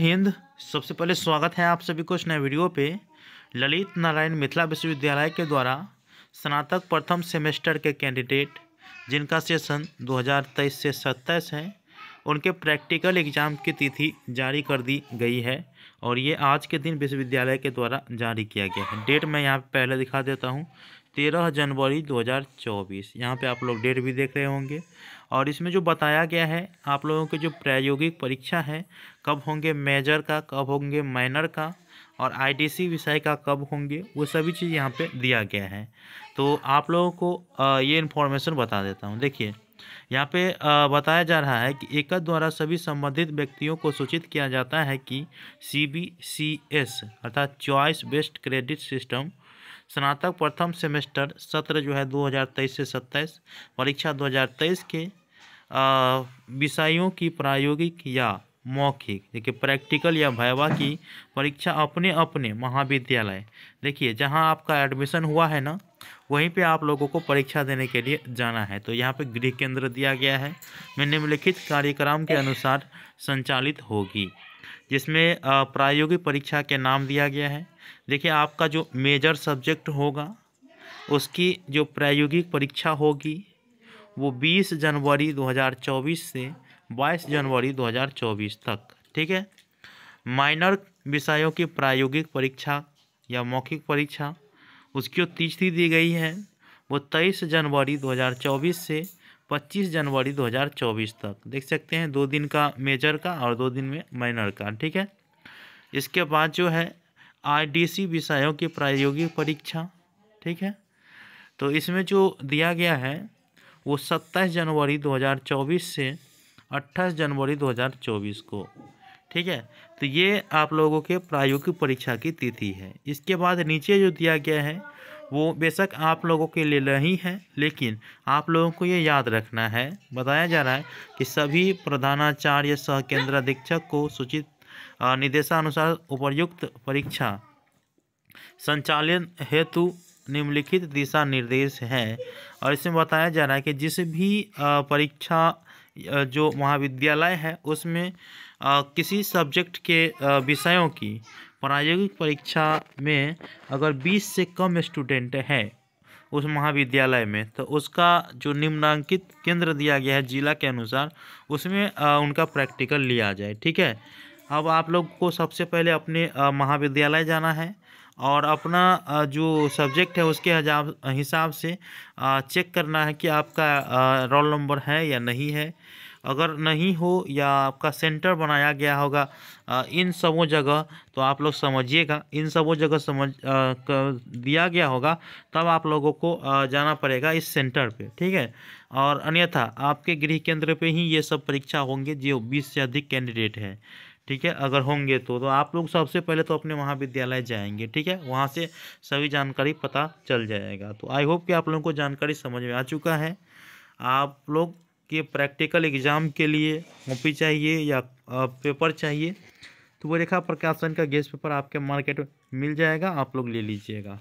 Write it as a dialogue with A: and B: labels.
A: हिंद सबसे पहले स्वागत है आप सभी को इस नए वीडियो पे ललित नारायण मिथिला विश्वविद्यालय के द्वारा स्नातक प्रथम सेमेस्टर के कैंडिडेट जिनका सेशन 2023 से सत्ताईस है उनके प्रैक्टिकल एग्जाम की तिथि जारी कर दी गई है और ये आज के दिन विश्वविद्यालय के द्वारा जारी किया गया है डेट मैं यहाँ पहले दिखा देता हूँ तेरह जनवरी 2024 यहाँ पे आप लोग डेट भी देख रहे होंगे और इसमें जो बताया गया है आप लोगों के जो प्रायोगिक परीक्षा है कब होंगे मेजर का कब होंगे माइनर का और सी विषय का कब होंगे वो सभी चीज़ यहाँ पे दिया गया है तो आप लोगों को ये इन्फॉर्मेशन बता देता हूँ देखिए यहाँ पे बताया जा रहा है कि एकद द्वारा सभी संबंधित व्यक्तियों को सूचित किया जाता है कि सी बी सी एस अर्थात चॉइस बेस्ड क्रेडिट सिस्टम स्नातक प्रथम सेमेस्टर सत्र जो है 2023 से 27 परीक्षा 2023 के विषयों की प्रायोगिक या मौखिक देखिए प्रैक्टिकल या भयवा की परीक्षा अपने अपने महाविद्यालय देखिए जहां आपका एडमिशन हुआ है ना वहीं पे आप लोगों को परीक्षा देने के लिए जाना है तो यहाँ पे गृह केंद्र दिया गया है में निम्नलिखित कार्यक्रम के अनुसार संचालित होगी जिसमें प्रायोगिक परीक्षा के नाम दिया गया है देखिए आपका जो मेजर सब्जेक्ट होगा उसकी जो प्रायोगिक परीक्षा होगी वो 20 जनवरी 2024 से 22 जनवरी 2024 तक ठीक है माइनर विषयों की प्रायोगिक परीक्षा या मौखिक परीक्षा उसकी जो तिथि दी गई है वो तेईस जनवरी 2024 से 25 जनवरी 2024 तक देख सकते हैं दो दिन का मेजर का और दो दिन में माइनर का ठीक है इसके बाद जो है आईडीसी विषयों की प्रायोगिक परीक्षा ठीक है तो इसमें जो दिया गया है वो 27 जनवरी 2024 से 28 जनवरी 2024 को ठीक है तो ये आप लोगों के प्रायोगिक परीक्षा की तिथि है इसके बाद नीचे जो दिया गया है वो बेशक आप लोगों के लिए नहीं है लेकिन आप लोगों को ये याद रखना है बताया जा रहा है कि सभी प्रधानाचार्य सह केंद्राधीक्षक को सूचित निर्देशानुसार उपयुक्त परीक्षा संचालन हेतु निम्नलिखित दिशा निर्देश हैं और इसमें बताया जा रहा है कि जिस भी परीक्षा जो महाविद्यालय है उसमें किसी सब्जेक्ट के विषयों की प्रायोगिक परीक्षा में अगर बीस से कम स्टूडेंट हैं उस महाविद्यालय में तो उसका जो निम्नांकित केंद्र दिया गया है जिला के अनुसार उसमें उनका प्रैक्टिकल लिया जाए ठीक है अब आप लोग को सबसे पहले अपने महाविद्यालय जाना है और अपना जो सब्जेक्ट है उसके हिसाब से चेक करना है कि आपका रोल नंबर है या नहीं है अगर नहीं हो या आपका सेंटर बनाया गया होगा इन सबों जगह तो आप लोग समझिएगा इन सबों जगह समझ दिया गया होगा तब आप लोगों को जाना पड़ेगा इस सेंटर पे ठीक है और अन्यथा आपके गृह केंद्र पे ही ये सब परीक्षा होंगे जो बीस से अधिक कैंडिडेट हैं ठीक है अगर होंगे तो तो आप लोग सबसे पहले तो अपने महाविद्यालय जाएंगे ठीक है वहाँ से सभी जानकारी पता चल जाएगा तो आई होप कि आप लोगों को जानकारी समझ में आ चुका है आप लोग कि प्रैक्टिकल एग्ज़ाम के लिए कॉपी चाहिए या पेपर चाहिए तो वो रेखा प्रकाशन का गेस्ट पेपर आपके मार्केट में मिल जाएगा आप लोग ले लीजिएगा